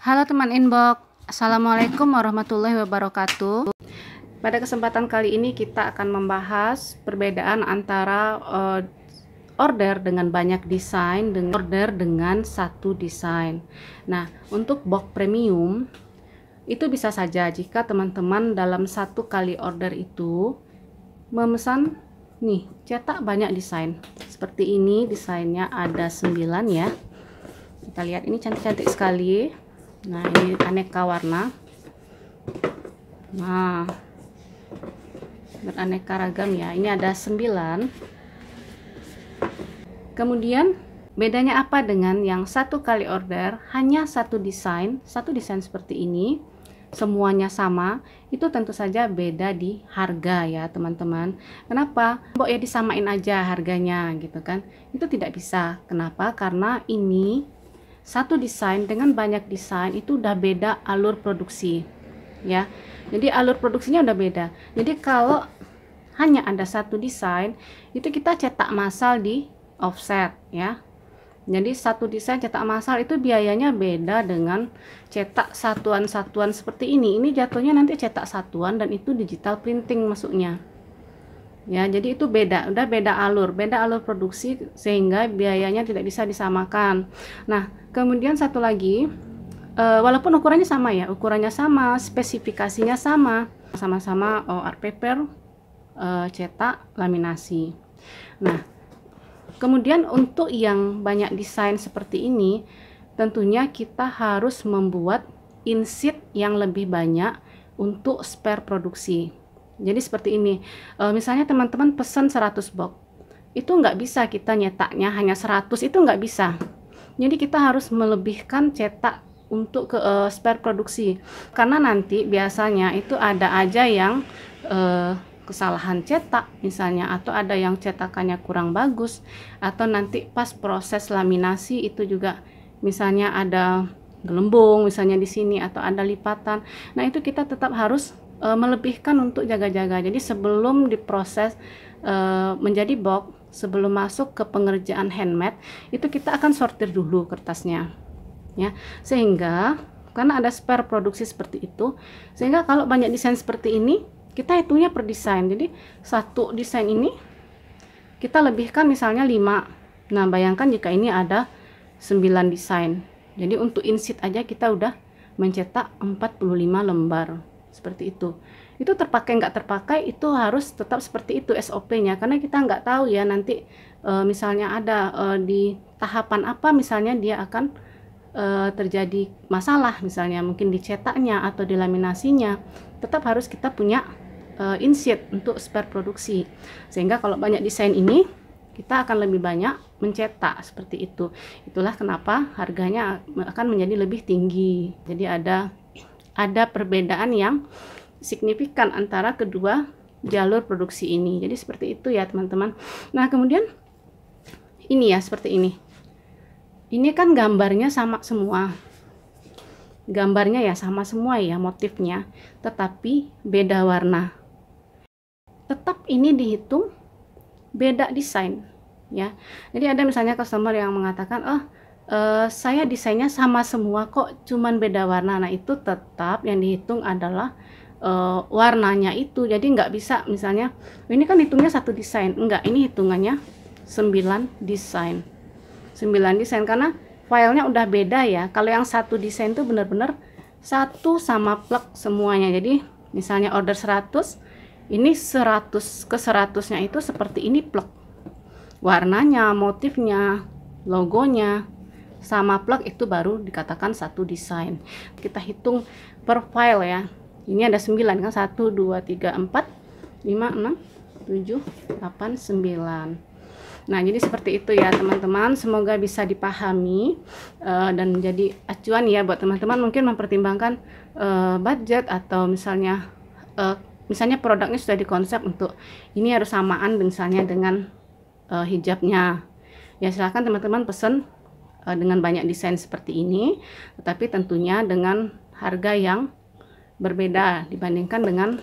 Halo teman inbox, Assalamualaikum warahmatullahi wabarakatuh. Pada kesempatan kali ini kita akan membahas perbedaan antara uh, order dengan banyak desain dengan order dengan satu desain. Nah, untuk box premium itu bisa saja jika teman-teman dalam satu kali order itu memesan nih cetak banyak desain. Seperti ini desainnya ada 9 ya. Kita lihat ini cantik-cantik sekali nah ini aneka warna nah beraneka ragam ya ini ada sembilan, kemudian bedanya apa dengan yang satu kali order hanya satu desain satu desain seperti ini semuanya sama itu tentu saja beda di harga ya teman-teman kenapa mbok ya disamain aja harganya gitu kan itu tidak bisa kenapa karena ini satu desain dengan banyak desain itu udah beda alur produksi ya jadi alur produksinya udah beda jadi kalau hanya ada satu desain itu kita cetak massal di offset ya jadi satu desain cetak massal itu biayanya beda dengan cetak satuan-satuan seperti ini ini jatuhnya nanti cetak satuan dan itu digital printing masuknya ya jadi itu beda udah beda alur beda alur produksi sehingga biayanya tidak bisa disamakan nah kemudian satu lagi e, walaupun ukurannya sama ya ukurannya sama spesifikasinya sama sama-sama oh, art paper e, cetak laminasi nah kemudian untuk yang banyak desain seperti ini tentunya kita harus membuat insit yang lebih banyak untuk spare produksi jadi seperti ini, e, misalnya teman-teman pesan 100 box, itu nggak bisa kita nyetaknya hanya 100 itu nggak bisa. Jadi kita harus melebihkan cetak untuk ke e, spare produksi karena nanti biasanya itu ada aja yang e, kesalahan cetak misalnya atau ada yang cetakannya kurang bagus atau nanti pas proses laminasi itu juga misalnya ada gelembung misalnya di sini atau ada lipatan. Nah, itu kita tetap harus uh, melebihkan untuk jaga-jaga. Jadi sebelum diproses uh, menjadi box, sebelum masuk ke pengerjaan handmade, itu kita akan sortir dulu kertasnya. Ya, sehingga karena ada spare produksi seperti itu, sehingga kalau banyak desain seperti ini, kita hitungnya per desain. Jadi satu desain ini kita lebihkan misalnya 5. Nah, bayangkan jika ini ada 9 desain. Jadi untuk insit aja kita udah mencetak 45 lembar seperti itu itu terpakai nggak terpakai itu harus tetap seperti itu SOP-nya karena kita nggak tahu ya nanti e, misalnya ada e, di tahapan apa misalnya dia akan e, terjadi masalah misalnya mungkin dicetaknya atau dilaminasinya tetap harus kita punya e, insight untuk spare produksi sehingga kalau banyak desain ini kita akan lebih banyak mencetak seperti itu itulah kenapa harganya akan menjadi lebih tinggi jadi ada ada perbedaan yang signifikan antara kedua jalur produksi ini. Jadi seperti itu ya teman-teman. Nah kemudian ini ya seperti ini. Ini kan gambarnya sama semua. Gambarnya ya sama semua ya motifnya. Tetapi beda warna. Tetap ini dihitung beda desain ya. Jadi ada misalnya customer yang mengatakan, oh uh, saya desainnya sama semua kok cuman beda warna nah itu tetap yang dihitung adalah uh, warnanya itu jadi nggak bisa misalnya ini kan hitungnya satu desain enggak ini hitungannya 9 desain 9 desain karena filenya udah beda ya kalau yang satu desain tuh bener-bener satu sama plek semuanya jadi misalnya order 100 ini 100 ke 100 nya itu seperti ini plek warnanya motifnya logonya sama plug itu baru dikatakan satu desain kita hitung per file ya ini ada 9 kan 1 2 3 4 5 6 7 8 9 nah jadi seperti itu ya teman-teman semoga bisa dipahami uh, dan menjadi acuan ya buat teman-teman mungkin mempertimbangkan uh, budget atau misalnya uh, misalnya produknya sudah dikonsep untuk ini harus samaan misalnya dengan uh, hijabnya ya silahkan teman-teman pesen Eh, dengan banyak desain seperti ini tetapi tentunya dengan harga yang berbeda dibandingkan dengan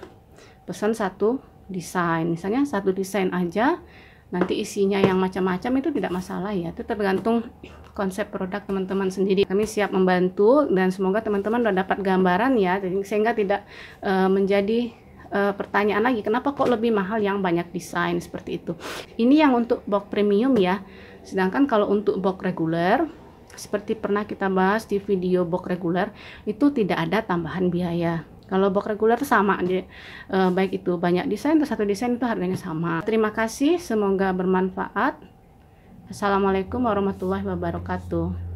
pesan satu desain misalnya satu desain aja nanti isinya yang macam-macam itu tidak masalah ya itu tergantung konsep produk teman-teman sendiri kami siap membantu dan semoga teman-teman sudah dapat gambaran ya sehingga tidak uh, menjadi uh, pertanyaan lagi kenapa kok lebih mahal yang banyak desain seperti itu ini yang untuk box premium ya sedangkan kalau untuk box reguler seperti pernah kita bahas di video box reguler itu tidak ada tambahan biaya kalau box reguler sama dia eh, baik itu banyak desain atau satu desain itu harganya sama terima kasih semoga bermanfaat assalamualaikum warahmatullahi wabarakatuh